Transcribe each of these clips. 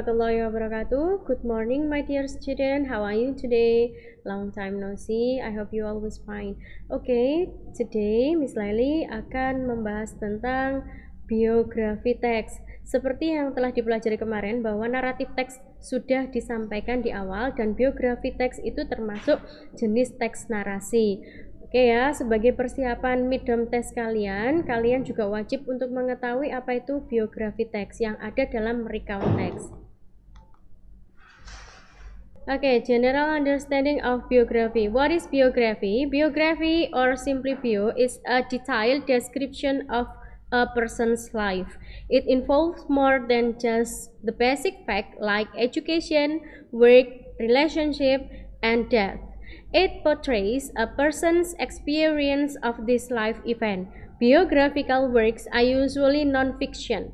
warahmatullahi wabarakatuh. Good morning, my dear student. How are you today? Long time no see. I hope you always fine. Oke, okay, today Miss Lely akan membahas tentang biografi teks. Seperti yang telah dipelajari kemarin bahwa naratif teks sudah disampaikan di awal dan biografi teks itu termasuk jenis teks narasi. Oke ya, sebagai persiapan midterm test kalian, kalian juga wajib untuk mengetahui apa itu biografi teks yang ada dalam recount teks. Okay, general understanding of biography. What is biography? Biography or simply bio is a detailed description of a person's life. It involves more than just the basic facts like education, work, relationship, and death. It portrays a person's experience of this life event. Biographical works are usually non-fiction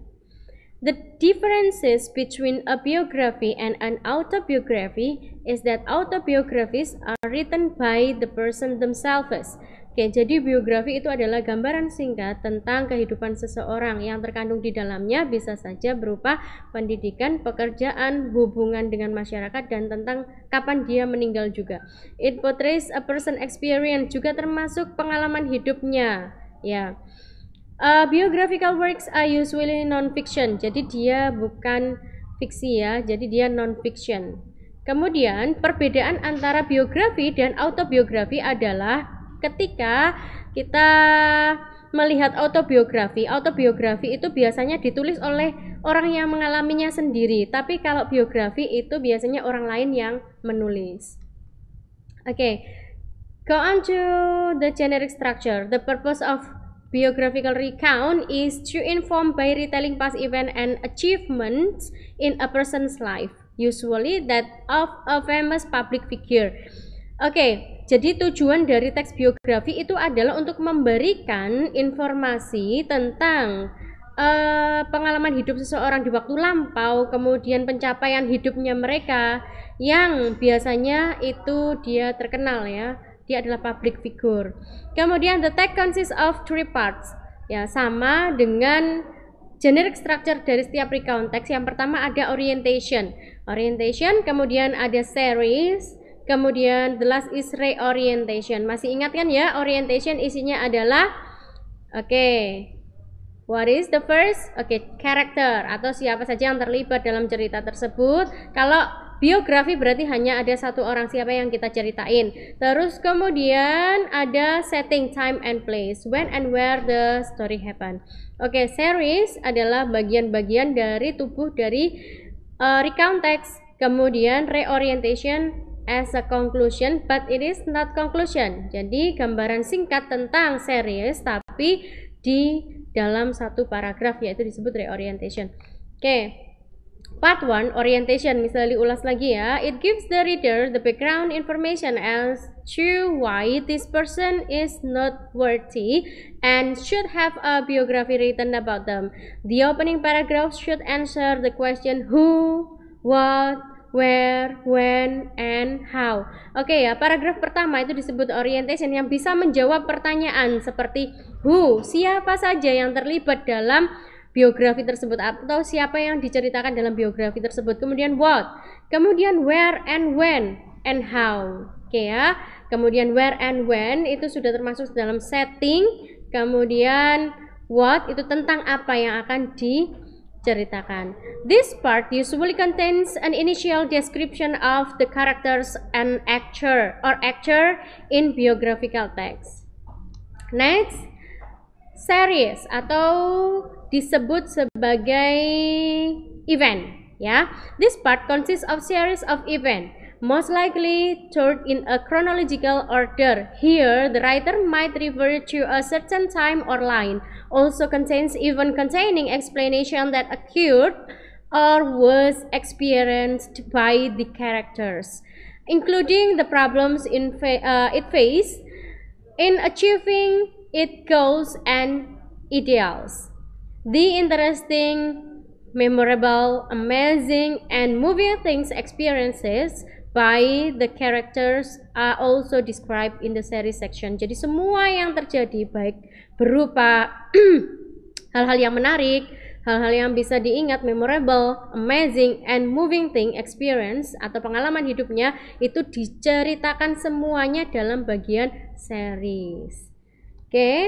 The differences between a biography and an autobiography is that autobiographies are written by the person themselves. Oke, jadi biografi itu adalah gambaran singkat tentang kehidupan seseorang yang terkandung di dalamnya bisa saja berupa pendidikan, pekerjaan, hubungan dengan masyarakat dan tentang kapan dia meninggal juga. It portrays a person experience juga termasuk pengalaman hidupnya. Ya. Yeah. Uh, biographical works are usually non-fiction. Jadi dia bukan fiksi ya, jadi dia non-fiction. Kemudian perbedaan antara biografi dan autobiografi adalah ketika kita melihat autobiografi, autobiografi itu biasanya ditulis oleh orang yang mengalaminya sendiri, tapi kalau biografi itu biasanya orang lain yang menulis. Oke, okay. go on to the generic structure. The purpose of Biographical recount is to inform by retelling past event and achievements in a person's life, usually that of a famous public figure. Oke, okay, jadi tujuan dari teks biografi itu adalah untuk memberikan informasi tentang uh, pengalaman hidup seseorang di waktu lampau, kemudian pencapaian hidupnya mereka yang biasanya itu dia terkenal ya dia adalah public figure. Kemudian the tag consists of three parts. Ya, sama dengan generic structure dari setiap recount text. Yang pertama ada orientation. Orientation, kemudian ada series, kemudian the last is reorientation. Masih ingat kan ya, orientation isinya adalah oke. Okay, What is the first? Oke, okay, character atau siapa saja yang terlibat dalam cerita tersebut. Kalau biografi berarti hanya ada satu orang siapa yang kita ceritain. Terus kemudian ada setting time and place, when and where the story happen. Oke, okay, series adalah bagian-bagian dari tubuh dari uh, recount text. Kemudian reorientation as a conclusion, but it is not conclusion. Jadi gambaran singkat tentang series tapi di dalam satu paragraf yaitu disebut reorientation. Oke. Okay. Part 1 Orientation misalnya diulas lagi ya. It gives the reader the background information as to why this person is not worthy and should have a biography written about them. The opening paragraph should answer the question who, what, where, when, and how. Oke okay ya, paragraf pertama itu disebut orientation yang bisa menjawab pertanyaan seperti who, siapa saja yang terlibat dalam biografi tersebut atau siapa yang diceritakan dalam biografi tersebut. Kemudian what, kemudian where and when and how. Oke ya. Kemudian where and when itu sudah termasuk dalam setting. Kemudian what itu tentang apa yang akan di ceritakan. This part usually contains an initial description of the characters and actor or actor in biographical text. Next, series atau disebut sebagai event Yeah, this part consists of series of event most likely told in a chronological order here the writer might refer to a certain time or line also contains even containing explanation that occurred or was experienced by the characters including the problems in fa uh, it faced in achieving its goals and ideals the interesting, memorable, amazing, and moving things experiences by the characters are also described in the series section. Jadi semua yang terjadi baik berupa hal-hal yang menarik, hal-hal yang bisa diingat, memorable, amazing, and moving thing experience atau pengalaman hidupnya itu diceritakan semuanya dalam bagian series. Oke, okay?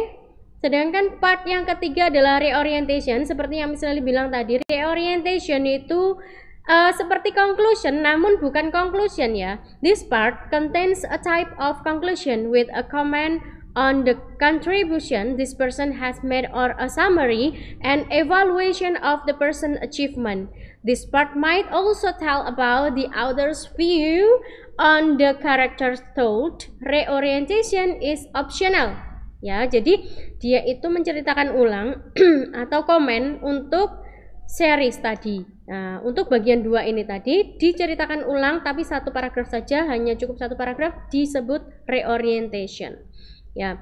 Sedangkan part yang ketiga adalah reorientation, seperti yang misalnya bilang tadi, reorientation itu uh, seperti conclusion, namun bukan conclusion ya. This part contains a type of conclusion with a comment on the contribution this person has made or a summary and evaluation of the person achievement. This part might also tell about the author's view on the character's thought. Reorientation is optional ya jadi dia itu menceritakan ulang atau komen untuk series tadi nah, untuk bagian dua ini tadi diceritakan ulang tapi satu paragraf saja hanya cukup satu paragraf disebut reorientation ya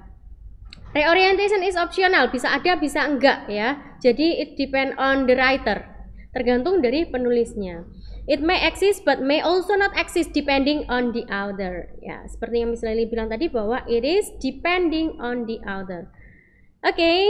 reorientation is optional bisa ada bisa enggak ya jadi it depend on the writer tergantung dari penulisnya It may exist but may also not exist depending on the other. Ya, seperti yang misalnya bilang tadi bahwa it is depending on the other. Oke. Okay.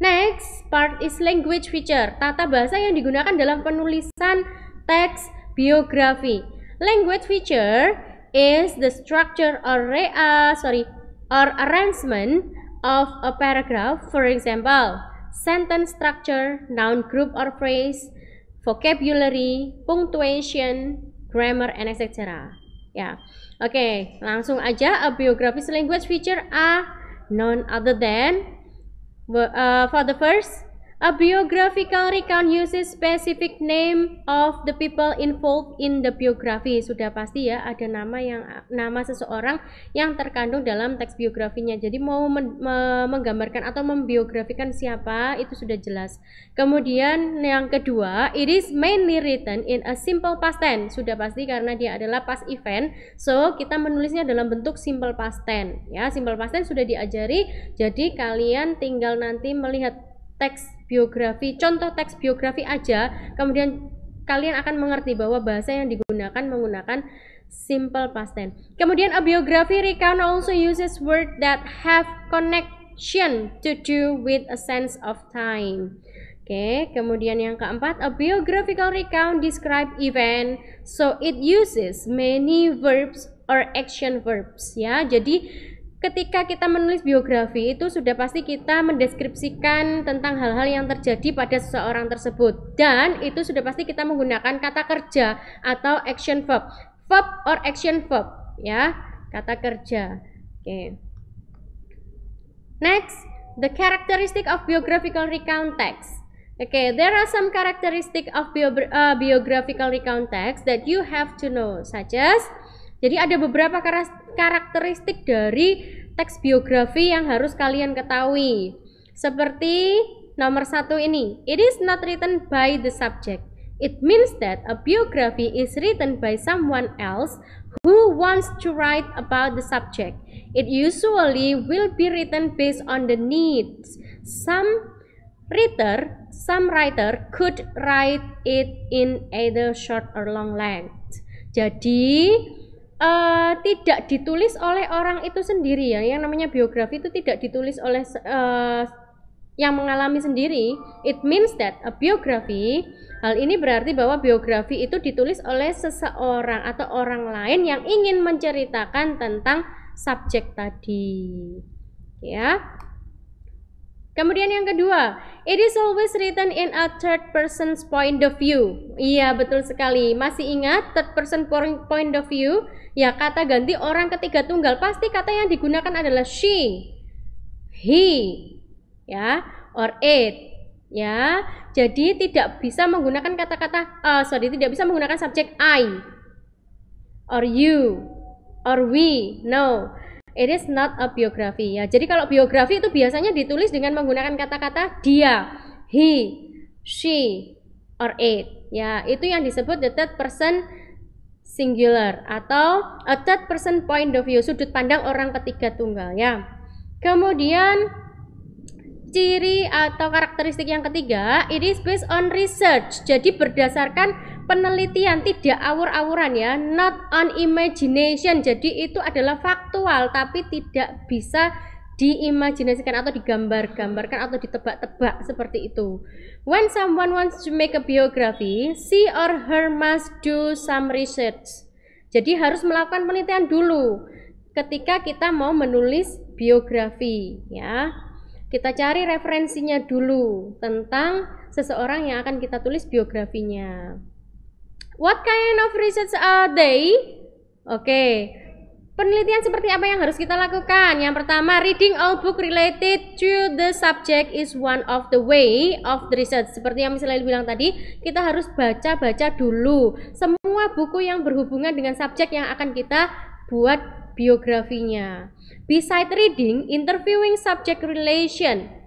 Next part is language feature, tata bahasa yang digunakan dalam penulisan teks biografi. Language feature is the structure or uh, sorry or arrangement of a paragraph. For example, sentence structure, noun group or phrase, vocabulary, punctuation, grammar, and etc. Ya, oke, okay, langsung aja a biographical language feature a none other than uh, for the first A biographical recount uses specific name of the people involved in the biography. Sudah pasti ya ada nama yang nama seseorang yang terkandung dalam teks biografinya. Jadi mau men, me, menggambarkan atau membiografikan siapa itu sudah jelas. Kemudian yang kedua, it is mainly written in a simple past tense. Sudah pasti karena dia adalah past event. So, kita menulisnya dalam bentuk simple past tense ya. Simple past tense sudah diajari. Jadi kalian tinggal nanti melihat teks biografi, contoh teks biografi aja, kemudian kalian akan mengerti bahwa bahasa yang digunakan menggunakan simple past tense. Kemudian a biography recount also uses word that have connection to do with a sense of time. Oke, okay, kemudian yang keempat, a biographical recount describe event, so it uses many verbs or action verbs ya. Jadi ketika kita menulis biografi itu sudah pasti kita mendeskripsikan tentang hal-hal yang terjadi pada seseorang tersebut dan itu sudah pasti kita menggunakan kata kerja atau action verb verb or action verb ya kata kerja oke okay. next the characteristic of biographical recount text Oke, okay, there are some characteristic of bio, uh, biographical recount text that you have to know, such as jadi ada beberapa karakteristik dari teks biografi yang harus kalian ketahui. Seperti nomor satu ini, it is not written by the subject. It means that a biography is written by someone else who wants to write about the subject. It usually will be written based on the needs. Some writer, some writer could write it in either short or long length. Jadi, uh, tidak ditulis oleh orang itu sendiri ya yang namanya biografi itu tidak ditulis oleh uh, yang mengalami sendiri it means that a biography hal ini berarti bahwa biografi itu ditulis oleh seseorang atau orang lain yang ingin menceritakan tentang subjek tadi ya Kemudian yang kedua, it is always written in a third person's point of view. Iya, betul sekali. Masih ingat third person point of view? Ya, kata ganti orang ketiga tunggal pasti kata yang digunakan adalah she, he, ya, or it. Ya, jadi tidak bisa menggunakan kata-kata uh, sorry, tidak bisa menggunakan subjek I or you or we. No. It is not a biography ya. Jadi kalau biografi itu biasanya ditulis dengan menggunakan kata-kata dia, he, she, or it. Ya, itu yang disebut the third person singular atau a third person point of view, sudut pandang orang ketiga tunggal ya. Kemudian ciri atau karakteristik yang ketiga, it is based on research. Jadi berdasarkan penelitian tidak awur-awuran ya not on imagination jadi itu adalah faktual tapi tidak bisa diimajinasikan atau digambar-gambarkan atau ditebak-tebak seperti itu when someone wants to make a biography she or her must do some research jadi harus melakukan penelitian dulu ketika kita mau menulis biografi ya kita cari referensinya dulu tentang seseorang yang akan kita tulis biografinya What kind of research are they? Oke. Okay. Penelitian seperti apa yang harus kita lakukan? Yang pertama, reading all book related to the subject is one of the way of the research. Seperti yang misalnya bilang tadi, kita harus baca-baca dulu semua buku yang berhubungan dengan subjek yang akan kita buat biografinya. Beside reading, interviewing subject relation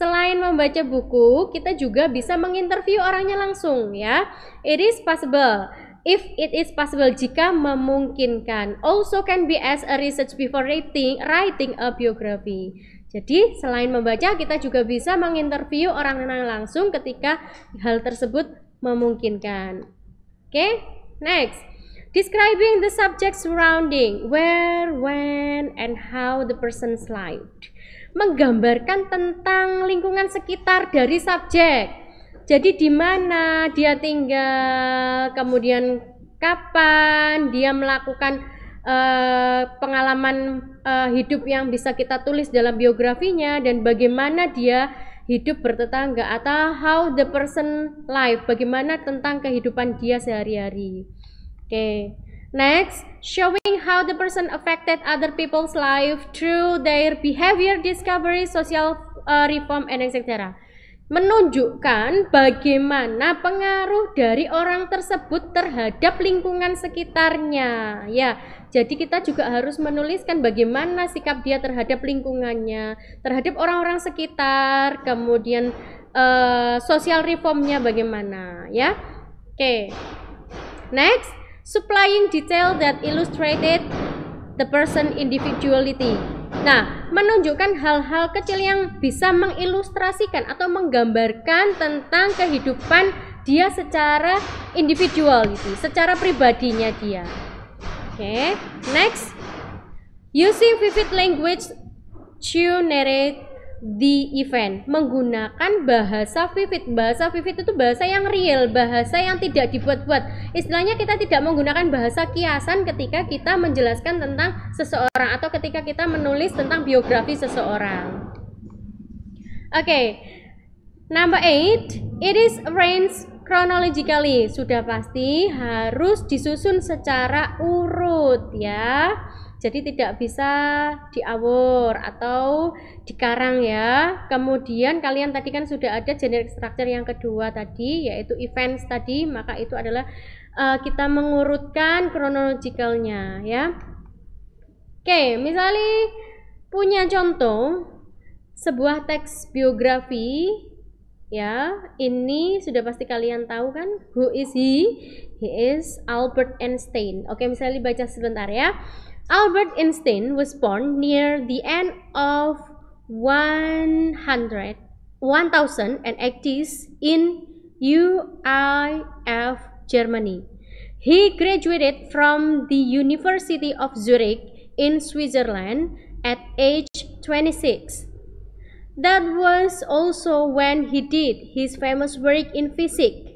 Selain membaca buku, kita juga bisa menginterview orangnya langsung ya. It is possible. If it is possible jika memungkinkan. Also can be as a research before writing, writing a biography. Jadi selain membaca kita juga bisa menginterview orang-orang langsung ketika hal tersebut memungkinkan. Oke, okay? next. Describing the subject surrounding, where, when, and how the person's life menggambarkan tentang lingkungan sekitar dari subjek. Jadi di mana dia tinggal, kemudian kapan dia melakukan uh, pengalaman uh, hidup yang bisa kita tulis dalam biografinya dan bagaimana dia hidup bertetangga atau how the person life, bagaimana tentang kehidupan dia sehari-hari. Oke. Okay. Next, showing how the person affected other people's life through their behavior, discovery, social uh, reform, and etc. Menunjukkan bagaimana pengaruh dari orang tersebut terhadap lingkungan sekitarnya. Ya, jadi kita juga harus menuliskan bagaimana sikap dia terhadap lingkungannya, terhadap orang-orang sekitar, kemudian uh, sosial reformnya bagaimana. Ya, oke. Okay. Next supplying detail that illustrated the person individuality. Nah, menunjukkan hal-hal kecil yang bisa mengilustrasikan atau menggambarkan tentang kehidupan dia secara individuality, gitu, secara pribadinya dia. Oke, okay. next. Using vivid language to narrate di event menggunakan bahasa vivid bahasa vivid itu bahasa yang real bahasa yang tidak dibuat-buat istilahnya kita tidak menggunakan bahasa kiasan ketika kita menjelaskan tentang seseorang atau ketika kita menulis tentang biografi seseorang oke okay. number eight it is arranged chronologically sudah pasti harus disusun secara urut ya jadi tidak bisa diawur atau dikarang ya kemudian kalian tadi kan sudah ada generic structure yang kedua tadi yaitu events tadi maka itu adalah uh, kita mengurutkan chronologicalnya ya oke misalnya punya contoh sebuah teks biografi ya ini sudah pasti kalian tahu kan who is he he is Albert Einstein oke misalnya baca sebentar ya Albert Einstein was born near the end of 100, 1080s in UIF, Germany. He graduated from the University of Zurich in Switzerland at age 26. That was also when he did his famous work in physics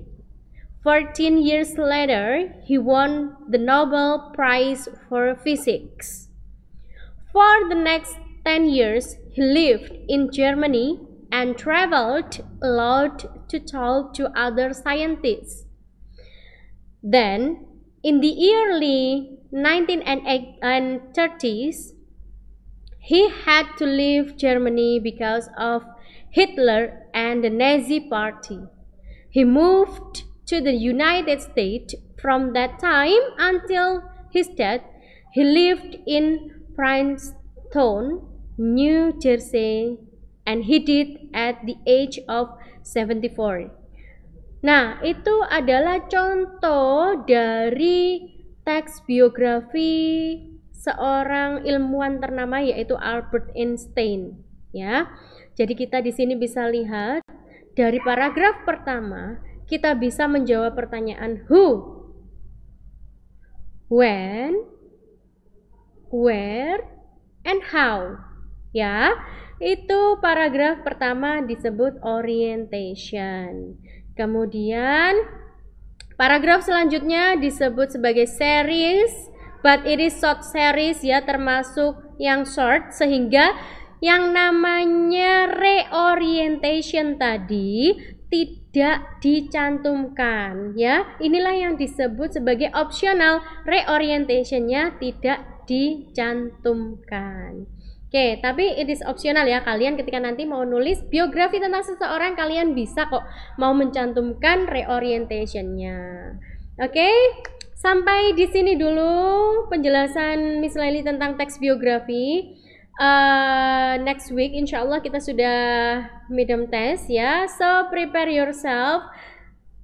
Fourteen years later, he won the Nobel Prize for Physics. For the next 10 years, he lived in Germany and traveled a lot to talk to other scientists. Then, in the early 1930s, he had to leave Germany because of Hitler and the Nazi Party. He moved to the United States from that time until his death. He lived in Princeton, New Jersey, and he did at the age of 74. Nah, itu adalah contoh dari teks biografi seorang ilmuwan ternama yaitu Albert Einstein, ya. Jadi kita di sini bisa lihat dari paragraf pertama kita bisa menjawab pertanyaan who, when, where, and how. Ya, itu paragraf pertama disebut orientation. Kemudian paragraf selanjutnya disebut sebagai series, but it is short series ya termasuk yang short sehingga yang namanya reorientation tadi tidak tidak dicantumkan ya inilah yang disebut sebagai opsional reorientationnya tidak dicantumkan Oke, tapi it is optional ya kalian ketika nanti mau nulis biografi tentang seseorang kalian bisa kok mau mencantumkan reorientationnya. Oke, sampai di sini dulu penjelasan Miss Lely tentang teks biografi. Eh, next week insya Allah kita sudah medium test ya so prepare yourself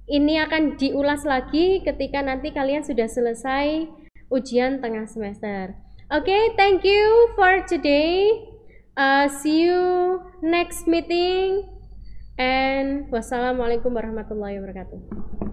ini akan diulas lagi ketika nanti kalian sudah selesai ujian tengah semester oke okay, thank you for today uh, see you next meeting and wassalamualaikum warahmatullahi wabarakatuh